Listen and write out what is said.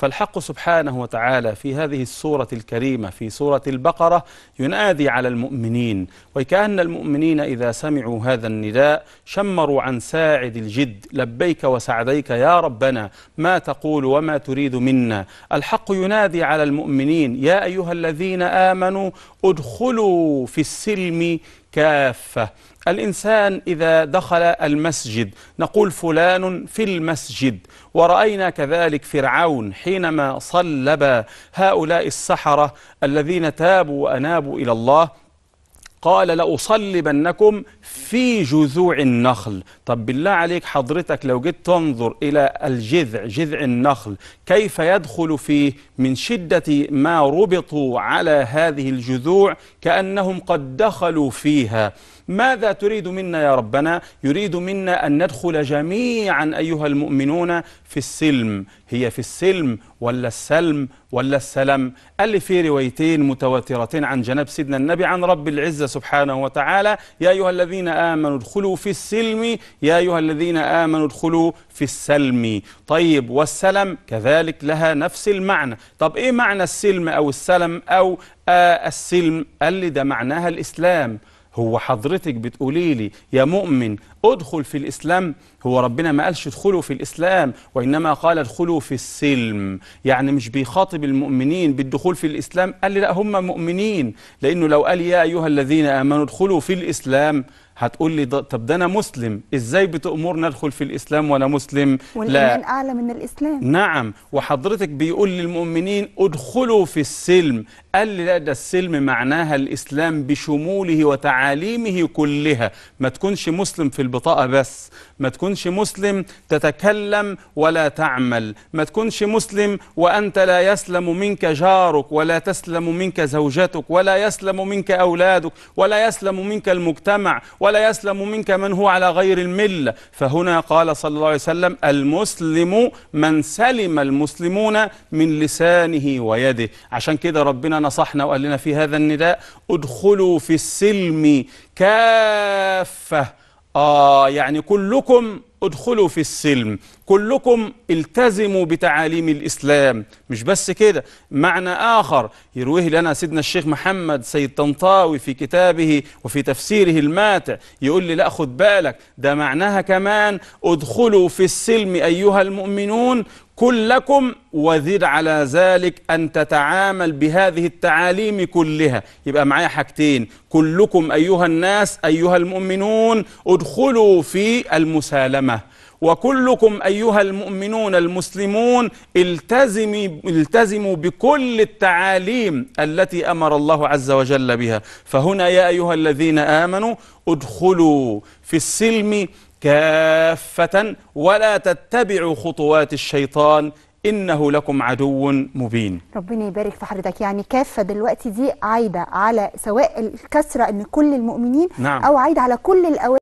فالحق سبحانه وتعالى في هذه السورة الكريمة في سورة البقرة ينادي على المؤمنين وكأن المؤمنين إذا سمعوا هذا النداء شمروا عن ساعد الجد لبيك وسعديك يا ربنا ما تقول وما تريد منا الحق ينادي على المؤمنين يا أيها الذين آمنوا ادخلوا في السلم كافة الإنسان إذا دخل المسجد نقول فلان في المسجد ورأينا كذلك فرعون حينما صلب هؤلاء السحرة الذين تابوا وأنابوا إلى الله قال لأصلبنكم في جذوع النخل طب بالله عليك حضرتك لو جيت تنظر إلى الجذع جذع النخل كيف يدخل فيه من شدة ما ربطوا على هذه الجذوع كأنهم قد دخلوا فيها ماذا تريد منا يا ربنا يريد منا أن ندخل جميعا أيها المؤمنون في السلم هي في السلم ولا السلم ولا السلم اللي في روايتين متواترتين عن جناب سيدنا النبي عن رب العزة سبحانه وتعالى يا أيها الذين آمنوا ادخلوا في السلم يا أيها الذين آمنوا ادخلوا في السلم طيب والسلم كذلك لها نفس المعنى طب إيه معنى السلم أو السلم أو آه السلم قال لي ده معناها الإسلام هو حضرتك بتقولي لي يا مؤمن ادخل في الإسلام هو ربنا ما قالش ادخلوا في الإسلام وإنما قال ادخلوا في السلم يعني مش بيخاطب المؤمنين بالدخول في الإسلام قال لي لا هم مؤمنين لأنه لو قال يا أيها الذين آمنوا ادخلوا في الإسلام هتقول لي طب ده انا مسلم ازاي بتامر ادخل في الاسلام وانا مسلم والايمان اعلى من الاسلام نعم وحضرتك بيقول للمؤمنين ادخلوا في السلم قال لي لا ده السلم معناها الاسلام بشموله وتعاليمه كلها ما تكونش مسلم في البطاقه بس ما تكونش مسلم تتكلم ولا تعمل ما تكونش مسلم وانت لا يسلم منك جارك ولا تسلم منك زوجتك ولا يسلم منك اولادك ولا يسلم منك المجتمع ولا ولا يسلم منك من هو على غير الملة فهنا قال صلى الله عليه وسلم المسلم من سلم المسلمون من لسانه ويده عشان كده ربنا نصحنا وقال لنا في هذا النداء ادخلوا في السلم كافة آه يعني كلكم ادخلوا في السلم كلكم التزموا بتعاليم الإسلام مش بس كده معنى آخر يرويه لنا سيدنا الشيخ محمد سيد طنطاوي في كتابه وفي تفسيره الماتع يقول لي لا خد بالك ده معناها كمان ادخلوا في السلم أيها المؤمنون كلكم وزد على ذلك أن تتعامل بهذه التعاليم كلها يبقى معايا حاجتين كلكم أيها الناس أيها المؤمنون ادخلوا في المسالمة وكلكم أيها المؤمنون المسلمون التزموا بكل التعاليم التي أمر الله عز وجل بها فهنا يا أيها الذين آمنوا ادخلوا في السلم كافة ولا تتبعوا خطوات الشيطان إنه لكم عدو مبين ربنا يبارك في حضرتك يعني كافة دلوقتي دي عايدة على سواء الكسرة أن كل المؤمنين نعم. أو عايدة على كل الأوائل